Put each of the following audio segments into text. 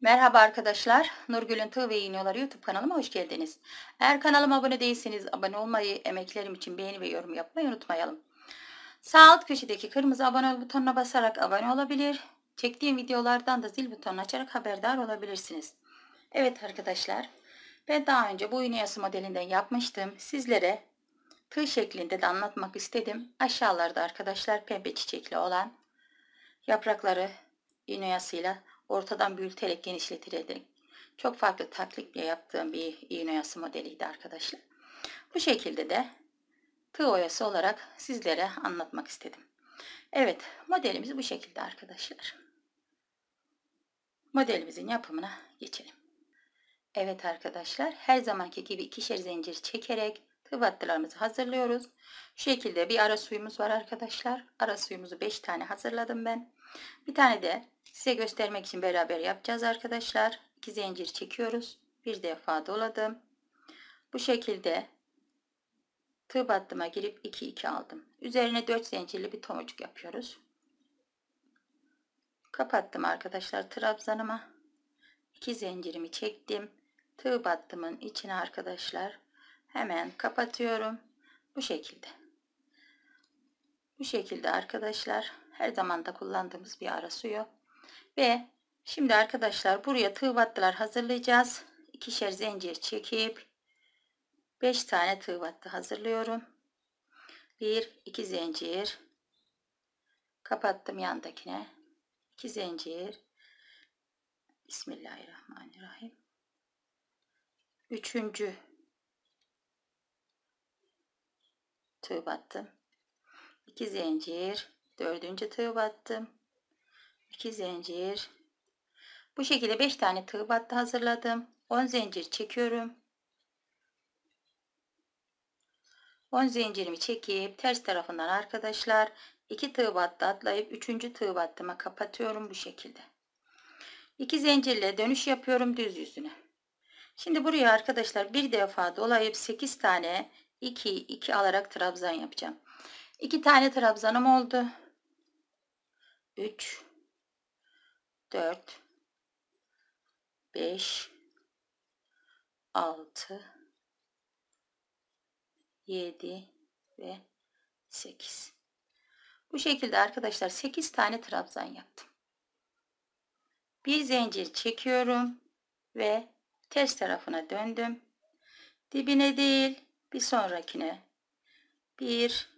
Merhaba arkadaşlar, Nurgül'ün Tığ ve İğniyoları YouTube kanalıma hoş geldiniz. Eğer kanalıma abone değilseniz abone olmayı, emeklerim için beğeni ve yorum yapmayı unutmayalım. Sağ alt köşedeki kırmızı abone ol butonuna basarak abone olabilir. Çektiğim videolardan da zil butonunu açarak haberdar olabilirsiniz. Evet arkadaşlar, ben daha önce bu iğneyası modelinden yapmıştım. Sizlere tığ şeklinde de anlatmak istedim. Aşağılarda arkadaşlar pembe çiçekli olan yaprakları iğneyasıyla ortadan büyüterek genişletilerek çok farklı taklitle yaptığım bir iğne oyası modeliydi arkadaşlar. Bu şekilde de tığ oyası olarak sizlere anlatmak istedim. Evet modelimiz bu şekilde arkadaşlar. Modelimizin yapımına geçelim. Evet arkadaşlar her zamanki gibi ikişer zincir çekerek tığ battılarımızı hazırlıyoruz. Şu şekilde bir ara suyumuz var arkadaşlar. Ara suyumuzu 5 tane hazırladım ben. Bir tane de size göstermek için beraber yapacağız arkadaşlar. İki zincir çekiyoruz. Bir defa doladım. Bu şekilde tığ battıma girip 2 2 aldım. Üzerine 4 zincirli bir tomurcuk yapıyoruz. Kapattım arkadaşlar trabzanıma. 2 zincirimi çektim. Tığ battımın içine arkadaşlar hemen kapatıyorum. Bu şekilde. Bu şekilde arkadaşlar her zaman da kullandığımız bir ara suyu. Ve şimdi arkadaşlar buraya tığ battılar hazırlayacağız. İkişer zincir çekip 5 tane tığ battı hazırlıyorum. 1 2 zincir kapattım yandakine. 2 zincir Bismillahirrahmanirrahim. Üçüncü tığ battım. 2 zincir dördüncü tığ battım 2 zincir bu şekilde 5 tane tığ battı hazırladım 10 zincir çekiyorum 10 zincirimi çekip ters tarafından arkadaşlar 2 tığ battı atlayıp 3. tığ battıma kapatıyorum bu şekilde 2 zincirle dönüş yapıyorum düz yüzüne şimdi buraya arkadaşlar bir defa dolayıp 8 tane 2 2 alarak trabzan yapacağım 2 tane trabzanım oldu 3 4 5 6 7 ve 8 bu şekilde arkadaşlar 8 tane trabzan yaptım bir zincir çekiyorum ve ters tarafına döndüm dibine değil bir sonrakine 1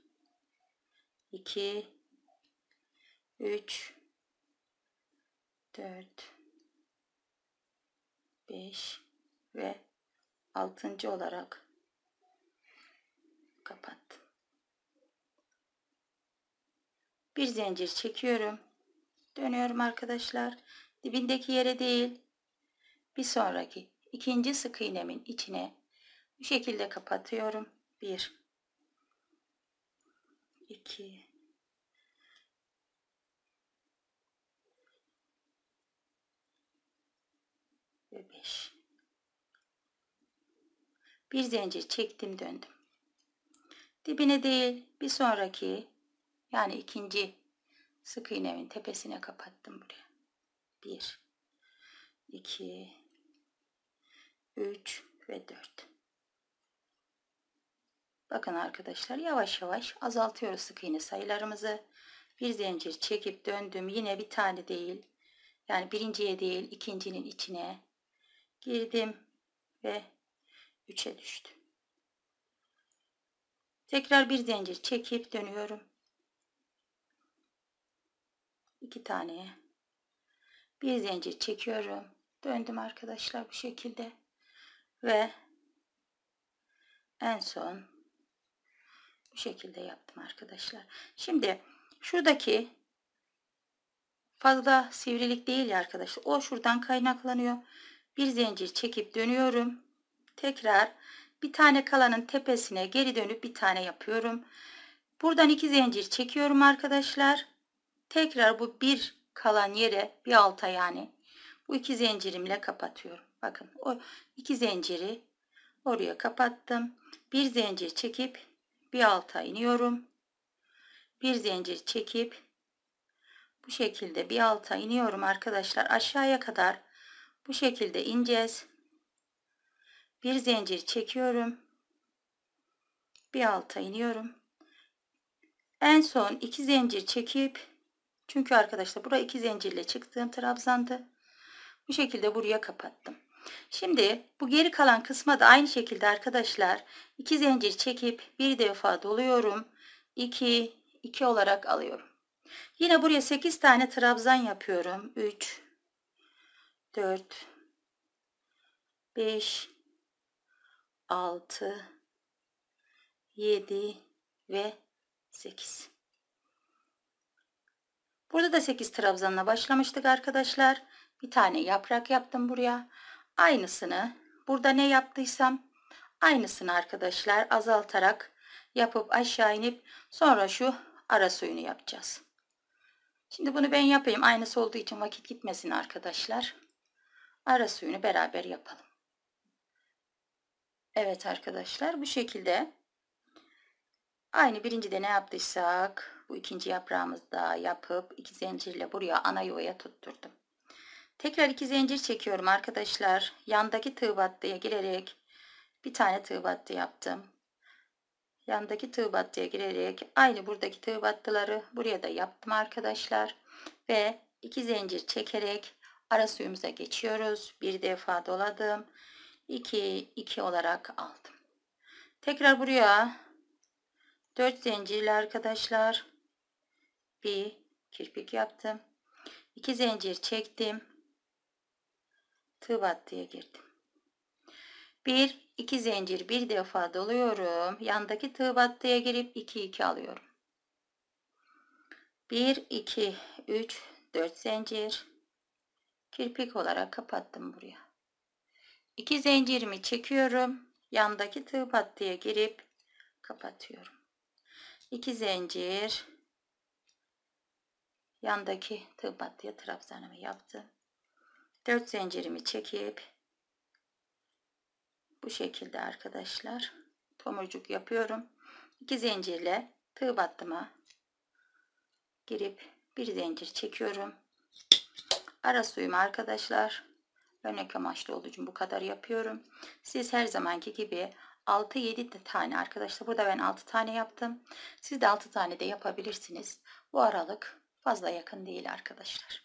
2 3 4 5 ve 6. olarak kapattım. Bir zincir çekiyorum. Dönüyorum arkadaşlar. Dibindeki yere değil. Bir sonraki ikinci sık iğnemin içine bu şekilde kapatıyorum. 1 2 5 bir zincir çektim döndüm dibine değil bir sonraki yani ikinci sık iğnemin tepesine kapattım buraya Bir, iki, üç ve dört. bakın arkadaşlar yavaş yavaş azaltıyoruz sık iğne sayılarımızı bir zincir çekip döndüm yine bir tane değil yani birinciye değil ikincinin içine girdim ve 3'e düştüm. Tekrar bir zincir çekip dönüyorum. 2 tane bir zincir çekiyorum. Döndüm arkadaşlar bu şekilde ve en son bu şekilde yaptım arkadaşlar. Şimdi şuradaki fazla sivrilik değil ya arkadaşlar. O şuradan kaynaklanıyor bir zincir çekip dönüyorum. Tekrar bir tane kalanın tepesine geri dönüp bir tane yapıyorum. Buradan iki zincir çekiyorum arkadaşlar. Tekrar bu bir kalan yere bir alta yani bu iki zincirimle kapatıyorum. Bakın o iki zinciri oraya kapattım. Bir zincir çekip bir alta iniyorum. Bir zincir çekip bu şekilde bir alta iniyorum arkadaşlar. Aşağıya kadar bu şekilde ineceğiz. Bir zincir çekiyorum. Bir alta iniyorum. En son iki zincir çekip çünkü arkadaşlar burada iki zincirle çıktığım trabzandı. Bu şekilde buraya kapattım. Şimdi bu geri kalan kısma da aynı şekilde arkadaşlar iki zincir çekip bir defa doluyorum. 2 2 olarak alıyorum. Yine buraya 8 tane trabzan yapıyorum. 3 4 5 6 7 ve 8 burada da 8 trabzanla başlamıştık arkadaşlar bir tane yaprak yaptım buraya aynısını burada ne yaptıysam aynısını arkadaşlar azaltarak yapıp aşağı inip sonra şu ara suyunu yapacağız. Şimdi bunu ben yapayım. Aynısı olduğu için vakit gitmesin arkadaşlar ara suyunu beraber yapalım. Evet arkadaşlar bu şekilde aynı birincide ne yaptıysak bu ikinci yaprağımızda yapıp iki zincirle buraya ana yuvaya tutturdum. Tekrar iki zincir çekiyorum arkadaşlar. Yandaki tığ battıya girerek bir tane tığ battı yaptım. Yandaki tığ battıya girerek aynı buradaki tığ battıları buraya da yaptım arkadaşlar. Ve iki zincir çekerek Ara suyumuza geçiyoruz. Bir defa doladım. 2 2 olarak aldım. Tekrar buraya 4 zincirli arkadaşlar bir kirpik yaptım. 2 zincir çektim. Tığ battıya girdim. 1 2 zincir bir defa doluyorum. Yandaki tığ battıya girip 2 2 alıyorum. 1 2 3 4 zincir kirpik olarak kapattım buraya. İki zincirimi çekiyorum. Yandaki tığ patlıya girip kapatıyorum. İki zincir yandaki tığ patlıya trabzanımı yaptım. Dört zincirimi çekip bu şekilde arkadaşlar tomurcuk yapıyorum. İki zincirle tığ battıma girip bir zincir çekiyorum. Ara suyum arkadaşlar. Örnek amaçlı olduğu için bu kadar yapıyorum. Siz her zamanki gibi 6-7 tane arkadaşlar. Burada ben 6 tane yaptım. Siz de 6 tane de yapabilirsiniz. Bu aralık fazla yakın değil arkadaşlar.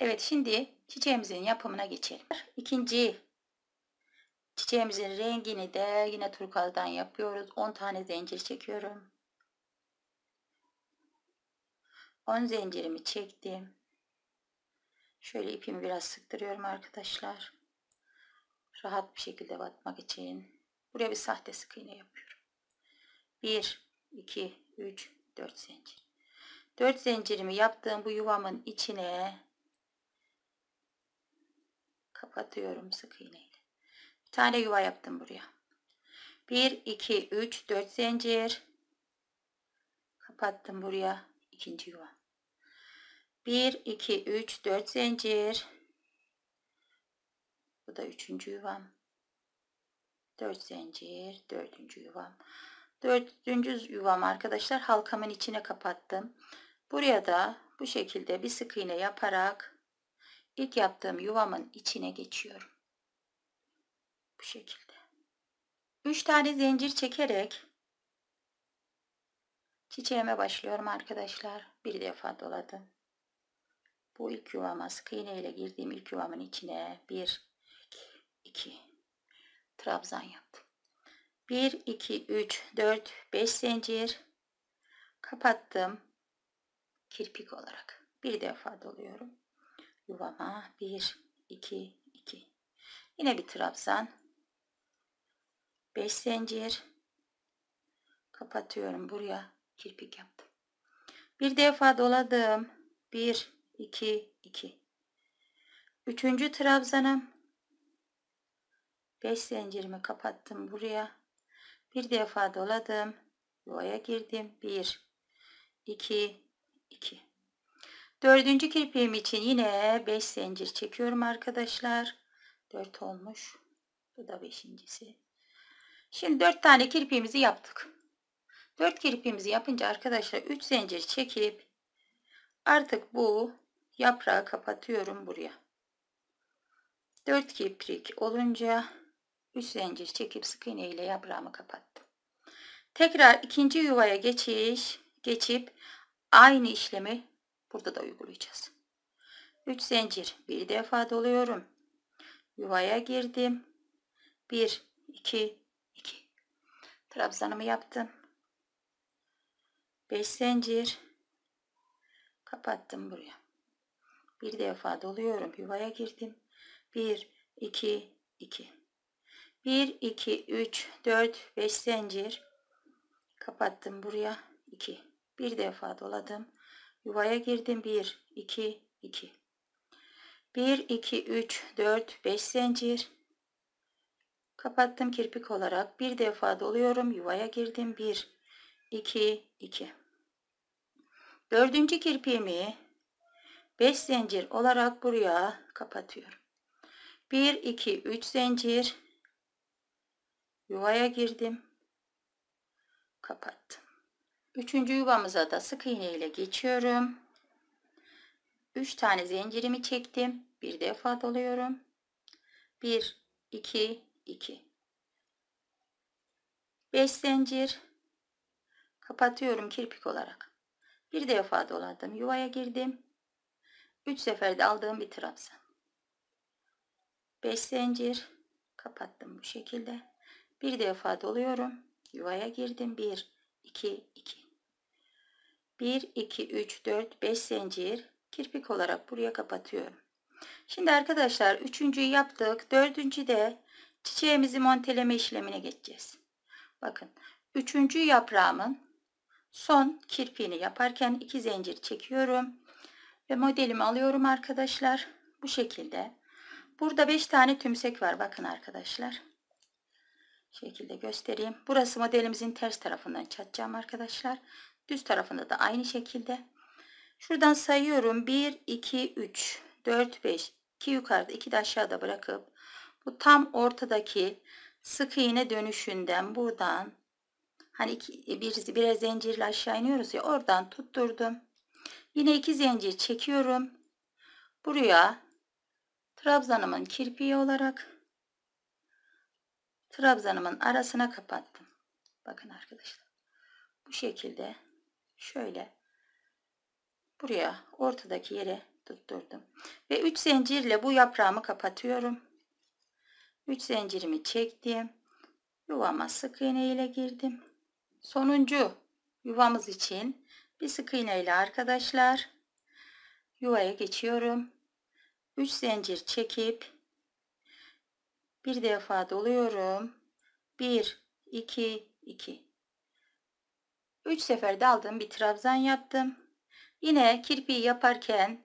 Evet şimdi çiçeğimizin yapımına geçelim. İkinci çiçeğimizin rengini de yine turkuazdan yapıyoruz. 10 tane zincir çekiyorum. 10 zincirimi çektim. Şöyle ipimi biraz sıktırıyorum arkadaşlar. Rahat bir şekilde batmak için. Buraya bir sahte sık iğne yapıyorum. 1, 2, 3, 4 zincir. 4 zincirimi yaptığım bu yuvamın içine kapatıyorum sık iğneyle. Bir tane yuva yaptım buraya. 1, 2, 3, 4 zincir. Kapattım buraya ikinci yuva. 1, 2, 3, 4 zincir. Bu da üçüncü yuvam. 4 zincir. Dördüncü yuvam. Dördüncü yuvam arkadaşlar halkamın içine kapattım. Buraya da bu şekilde bir sık iğne yaparak ilk yaptığım yuvamın içine geçiyorum. Bu şekilde. 3 tane zincir çekerek çiçeğime başlıyorum arkadaşlar. Bir defa doladım bu ilk yuvama sık iğne ile girdiğim ilk yuvamın içine 1 2 trabzan yaptım. 1 2 3 4 5 zincir kapattım. Kirpik olarak bir defa doluyorum. Yuvama 1 2 2 yine bir trabzan 5 zincir kapatıyorum buraya kirpik yaptım. Bir defa doladım. 1 2, 2. Üçüncü trabzanım. 5 zincirimi kapattım buraya. Bir defa doladım. Yuvaya girdim. 1, 2, 2. Dördüncü kirpiğim için yine 5 zincir çekiyorum arkadaşlar. 4 olmuş. Bu da beşincisi. Şimdi 4 tane kirpiğimizi yaptık. 4 kirpiğimizi yapınca arkadaşlar 3 zincir çekip artık bu yaprağı kapatıyorum buraya. 4 kiprik olunca üç zincir çekip sık iğne ile yaprağımı kapattım. Tekrar ikinci yuvaya geçiş geçip aynı işlemi burada da uygulayacağız. 3 zincir bir defa doluyorum. Yuvaya girdim. 1 2 2 trabzanımı yaptım. 5 zincir kapattım buraya. Bir defa doluyorum. Yuvaya girdim. 1, 2, 2. 1, 2, 3, 4, 5 zincir. Kapattım buraya. 2. Bir defa doladım. Yuvaya girdim. 1, 2, 2. 1, 2, 3, 4, 5 zincir. Kapattım kirpik olarak. Bir defa doluyorum. Yuvaya girdim. 1, 2, 2. Dördüncü kirpiğimi 5 zincir olarak buraya kapatıyorum. 1 2 3 zincir yuvaya girdim. Kapattım. 3. yuvamıza da sık iğne ile geçiyorum. 3 tane zincirimi çektim. Bir defa doluyorum. 1 2 2 5 zincir kapatıyorum kirpik olarak. Bir defa doladım. Yuvaya girdim. Üç seferde aldığım bir trabzan. Beş zincir kapattım bu şekilde. Bir defa doluyorum. Yuvaya girdim. bir, iki, iki. Bir, iki, üç, dört, beş zincir kirpik olarak buraya kapatıyorum. Şimdi arkadaşlar üçüncüyü yaptık. Dördüncü de çiçeğimizi monteleme işlemine geçeceğiz. Bakın üçüncü yaprağımın son kirpiğini yaparken iki zincir çekiyorum. Ve modelimi alıyorum arkadaşlar. Bu şekilde. Burada 5 tane tümsek var. Bakın arkadaşlar. Şekilde göstereyim. Burası modelimizin ters tarafından çatacağım arkadaşlar. Düz tarafında da aynı şekilde. Şuradan sayıyorum. 1, 2, 3, 4, 5. 2 yukarıda 2 de aşağıda bırakıp bu tam ortadaki sık iğne dönüşünden buradan hani iki, bir, bir zincirle aşağı iniyoruz ya oradan tutturdum. Yine iki zincir çekiyorum. Buraya trabzanımın kirpiği olarak trabzanımın arasına kapattım. Bakın arkadaşlar. Bu şekilde şöyle buraya ortadaki yere tutturdum. Ve 3 zincirle bu yaprağımı kapatıyorum. 3 zincirimi çektim. Yuvama sık iğne ile girdim. Sonuncu yuvamız için bir sık iğne ile arkadaşlar yuvaya geçiyorum. 3 zincir çekip bir defa doluyorum. 1 2 2 3 sefer daldım bir trabzan yaptım. Yine kirpiği yaparken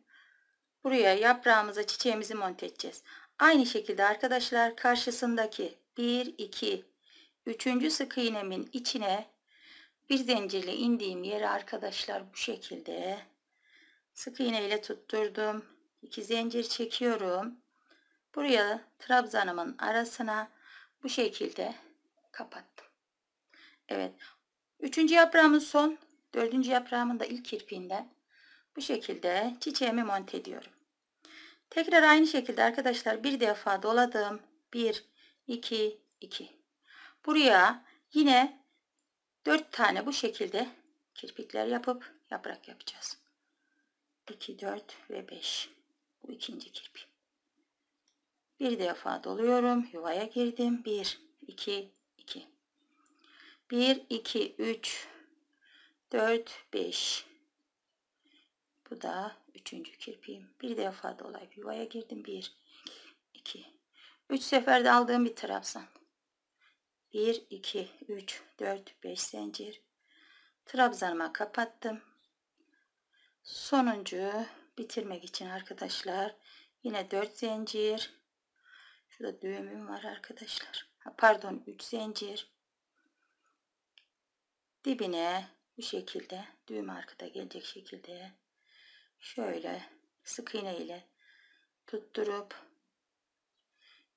buraya yaprağımıza çiçeğimizi monte edeceğiz. Aynı şekilde arkadaşlar karşısındaki 1 2 3. sık iğnemin içine bir zincirle indiğim yere arkadaşlar bu şekilde sık iğneyle tutturdum. İki zincir çekiyorum. Buraya trabzanımın arasına bu şekilde kapattım. Evet. Üçüncü yaprağımın son, dördüncü yaprağımın da ilk kirpiğinden bu şekilde çiçeğimi monte ediyorum. Tekrar aynı şekilde arkadaşlar bir defa doladım. Bir, iki, iki. Buraya yine 4 tane bu şekilde kirpikler yapıp yaprak yapacağız. 2, 4 ve 5. Bu ikinci kirpi. Bir defa doluyorum. Yuvaya girdim. 1, 2, 2. 1, 2, 3, 4, 5. Bu da üçüncü kirpiğim. Bir defa dolayıp yuvaya girdim. 1, 2. 3 seferde aldığım bir trabzan. 1 2 3 4 5 zincir trabzanıma kapattım sonuncu bitirmek için arkadaşlar yine 4 zincir şurada düğümüm var arkadaşlar pardon 3 zincir dibine bu şekilde düğüm arkada gelecek şekilde şöyle sık iğne ile tutturup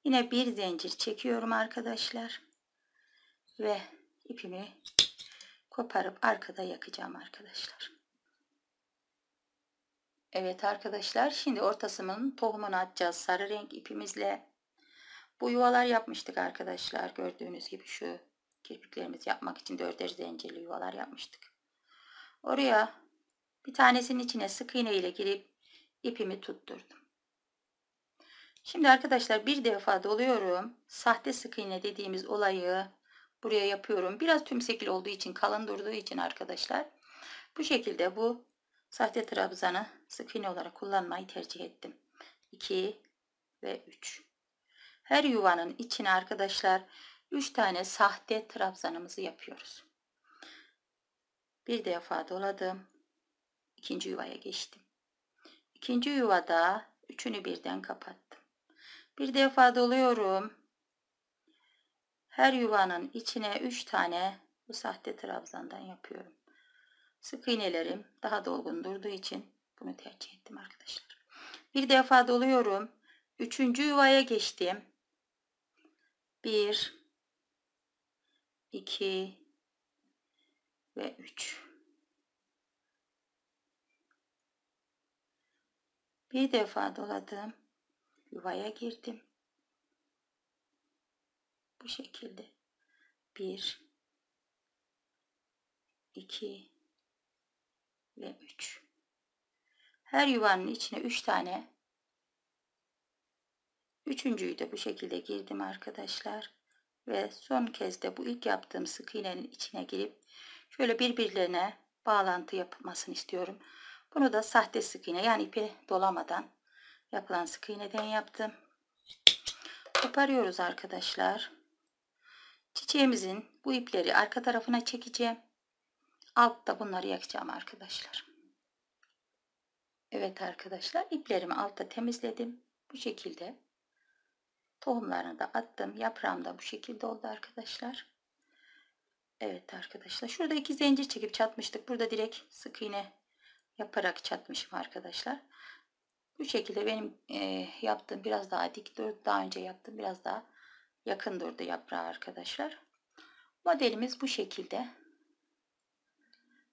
yine bir zincir çekiyorum arkadaşlar ve ipimi koparıp arkada yakacağım arkadaşlar. Evet arkadaşlar şimdi ortasının tohumunu atacağız sarı renk ipimizle. Bu yuvalar yapmıştık arkadaşlar gördüğünüz gibi şu kirpiklerimizi yapmak için dörder zincirli yuvalar yapmıştık. Oraya bir tanesinin içine sık iğne ile girip ipimi tutturdum. Şimdi arkadaşlar bir defa doluyorum. Sahte sık iğne dediğimiz olayı buraya yapıyorum. Biraz tümsekli olduğu için kalın durduğu için arkadaşlar bu şekilde bu sahte trabzanı sık iğne olarak kullanmayı tercih ettim. 2 ve 3. Her yuvanın içine arkadaşlar 3 tane sahte trabzanımızı yapıyoruz. Bir defa doladım. ikinci yuvaya geçtim. İkinci yuvada üçünü birden kapattım. Bir defa doluyorum. Her yuvanın içine 3 tane bu sahte trabzandan yapıyorum. Sık iğnelerim daha dolgun durduğu için bunu tercih ettim arkadaşlar. Bir defa doluyorum. Üçüncü yuvaya geçtim. Bir, iki ve üç. Bir defa doladım. Yuvaya girdim bu şekilde. 1 2 ve 3. Her yuvanın içine 3 üç tane üçüncüyü de bu şekilde girdim arkadaşlar. Ve son kez de bu ilk yaptığım sık iğnenin içine girip şöyle birbirlerine bağlantı yapılmasını istiyorum. Bunu da sahte sık iğne yani ipi dolamadan yapılan sık iğneden yaptım. Koparıyoruz arkadaşlar. Çiçeğimizin bu ipleri arka tarafına çekeceğim. Altta bunları yakacağım arkadaşlar. Evet arkadaşlar iplerimi altta temizledim. Bu şekilde tohumlarını da attım. Yaprağım da bu şekilde oldu arkadaşlar. Evet arkadaşlar şurada iki zincir çekip çatmıştık. Burada direkt sık iğne yaparak çatmışım arkadaşlar. Bu şekilde benim e, yaptığım biraz daha dik. Daha önce yaptım biraz daha yakın durdu yaprağı arkadaşlar. Modelimiz bu şekilde.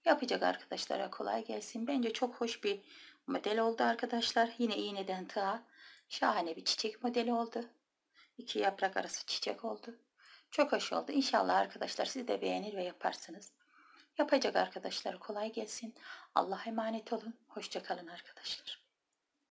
Yapacak arkadaşlara kolay gelsin. Bence çok hoş bir model oldu arkadaşlar. Yine iğneden tığa şahane bir çiçek modeli oldu. İki yaprak arası çiçek oldu. Çok hoş oldu. İnşallah arkadaşlar siz de beğenir ve yaparsınız. Yapacak arkadaşlara kolay gelsin. Allah'a emanet olun. Hoşçakalın arkadaşlar.